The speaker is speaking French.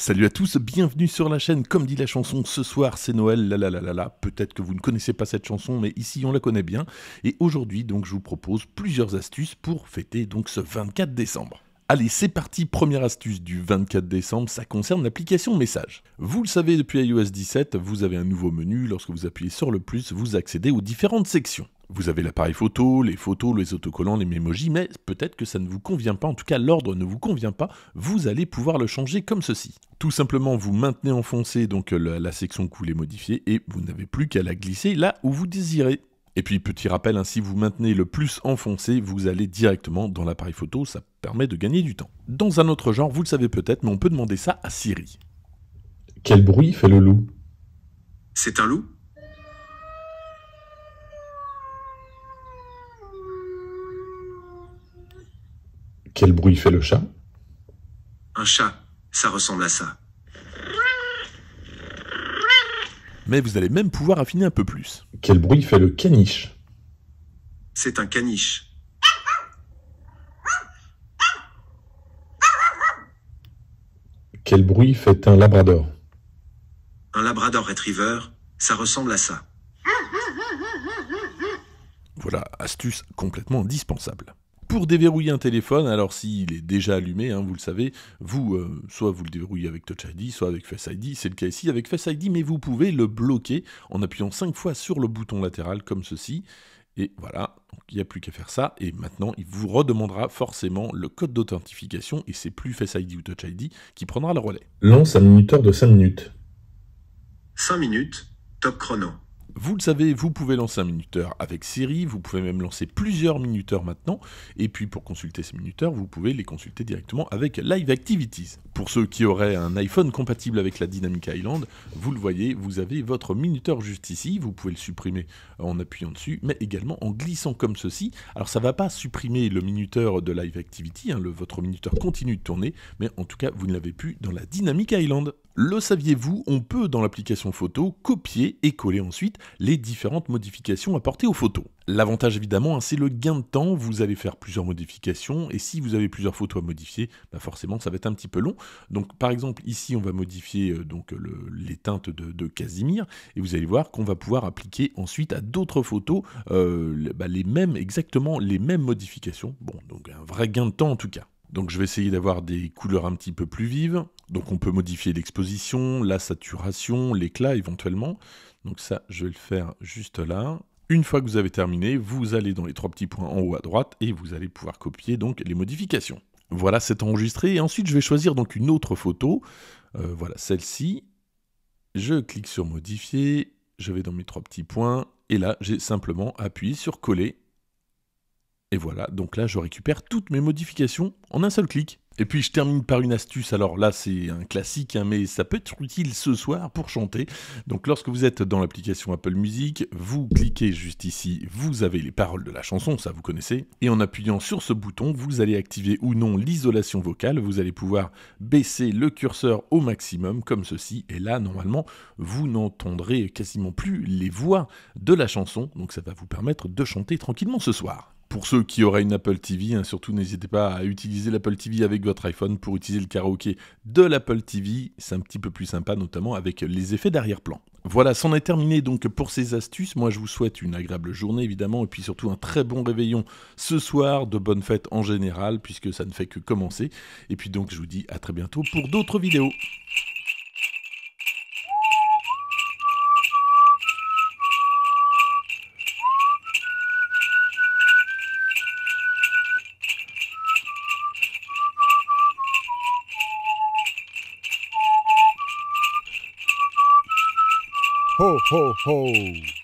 Salut à tous, bienvenue sur la chaîne. Comme dit la chanson, ce soir c'est Noël, la la la la la. Peut-être que vous ne connaissez pas cette chanson, mais ici on la connaît bien. Et aujourd'hui, donc, je vous propose plusieurs astuces pour fêter donc ce 24 décembre. Allez, c'est parti, première astuce du 24 décembre, ça concerne l'application Message. Vous le savez, depuis iOS 17, vous avez un nouveau menu, lorsque vous appuyez sur le plus, vous accédez aux différentes sections. Vous avez l'appareil photo, les photos, les autocollants, les mémojis, mais peut-être que ça ne vous convient pas, en tout cas l'ordre ne vous convient pas, vous allez pouvoir le changer comme ceci. Tout simplement, vous maintenez enfoncé donc la, section section coulée modifiée et vous n'avez plus qu'à la glisser là où vous désirez. Et puis petit rappel, ainsi hein, si vous maintenez le plus enfoncé, vous allez directement dans l'appareil photo, ça permet de gagner du temps. Dans un autre genre, vous le savez peut-être, mais on peut demander ça à Siri. Quel bruit fait le loup C'est un loup Quel bruit fait le chat Un chat, ça ressemble à ça. Mais vous allez même pouvoir affiner un peu plus. Quel bruit fait le caniche C'est un caniche. Quel bruit fait un labrador Un labrador retriever, ça ressemble à ça. Voilà, astuce complètement indispensable. Pour déverrouiller un téléphone, alors s'il est déjà allumé, hein, vous le savez, vous, euh, soit vous le déverrouillez avec Touch ID, soit avec Face ID, c'est le cas ici avec Face ID, mais vous pouvez le bloquer en appuyant 5 fois sur le bouton latéral comme ceci. Et voilà, il n'y a plus qu'à faire ça. Et maintenant, il vous redemandera forcément le code d'authentification et c'est plus Face ID ou Touch ID qui prendra le relais. Lance un minuteur de 5 minutes. 5 minutes, top chrono. Vous le savez, vous pouvez lancer un minuteur avec Siri, vous pouvez même lancer plusieurs minuteurs maintenant, et puis pour consulter ces minuteurs, vous pouvez les consulter directement avec Live Activities. Pour ceux qui auraient un iPhone compatible avec la Dynamic Island, vous le voyez, vous avez votre minuteur juste ici, vous pouvez le supprimer en appuyant dessus, mais également en glissant comme ceci. Alors ça ne va pas supprimer le minuteur de Live Activity, hein, votre minuteur continue de tourner, mais en tout cas, vous ne l'avez plus dans la Dynamic Island. Le saviez-vous, on peut dans l'application photo copier et coller ensuite les différentes modifications apportées aux photos. L'avantage évidemment, hein, c'est le gain de temps, vous allez faire plusieurs modifications et si vous avez plusieurs photos à modifier, bah, forcément ça va être un petit peu long. Donc par exemple ici on va modifier euh, donc les teintes de, Casimir et vous allez voir qu'on va pouvoir appliquer ensuite à d'autres photos euh, bah, les mêmes, exactement les mêmes modifications. Bon, donc un vrai gain de temps en tout cas. Donc je vais essayer d'avoir des couleurs un petit peu plus vives. Donc on peut modifier l'exposition, la saturation, l'éclat éventuellement. Donc ça, je vais le faire juste là. Une fois que vous avez terminé, vous allez dans les trois petits points en haut à droite et vous allez pouvoir copier donc les modifications. Voilà, c'est enregistré. Et ensuite, je vais choisir donc une autre photo. Euh, voilà, celle-ci. Je clique sur modifier. Je vais dans mes trois petits points. Et là, j'ai simplement appuyé sur coller et voilà, donc là je récupère toutes mes modifications en un seul clic. Et puis je termine par une astuce, alors là c'est un classique, hein, mais ça peut être utile ce soir pour chanter. Donc lorsque vous êtes dans l'application Apple Music, vous cliquez juste ici, vous avez les paroles de la chanson, ça vous connaissez, et en appuyant sur ce bouton, vous allez activer ou non l'isolation vocale, vous allez pouvoir baisser le curseur au maximum comme ceci, et là normalement vous n'entendrez quasiment plus les voix de la chanson, donc ça va vous permettre de chanter tranquillement ce soir pour ceux qui auraient une Apple TV, hein, surtout n'hésitez pas à utiliser l'Apple TV avec votre iPhone pour utiliser le karaoké de l'Apple TV. C'est un petit peu plus sympa, notamment avec les effets d'arrière-plan. Voilà, c'en est terminé donc pour ces astuces. Moi, je vous souhaite une agréable journée, évidemment, et puis surtout un très bon réveillon ce soir, de bonnes fêtes en général, puisque ça ne fait que commencer. Et puis donc, je vous dis à très bientôt pour d'autres vidéos. ho, ho, ho.